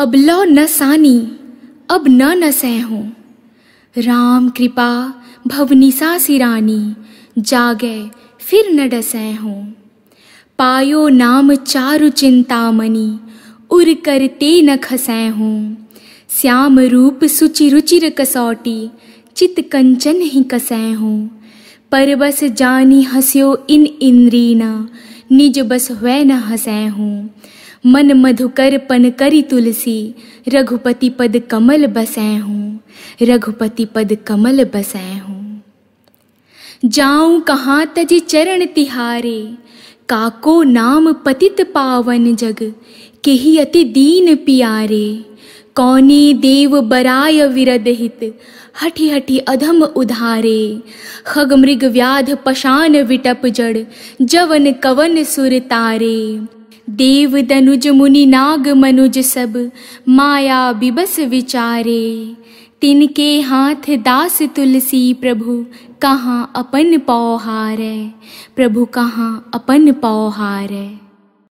अब लो न सानी अब न न सहूँ राम कृपा भवनिशा सिरानी जागे फिर न डसै हूँ पायो नाम चारु चिंतामणि उर करते न खसै हूँ श्याम रूप सुचि रुचिर कसौटी चित कंचन ही कसै हूँ बस जानी हस्यो इन इंद्री न निज बस वै न हसै हूँ मन मधुकर पन करी तुलसी रघुपति पद कमल बसै हूँ रघुपति पद कमल बसै हूँ जाऊँ कहाँ तज चरण तिहारे काको नाम पतित पावन जग ही अति दीन पियारे कौने देव बराय विरदहित हठि हठि अधम उधारे खग मृग व्याध पशान विटप जड़ जवन कवन सुर तारे देव दनुज मुनि नाग मनुज सब माया बिबस विचारे तिनके हाथ दास तुलसी प्रभु कहाँ अपन पौहार प्रभु कहाँ अपन पौहार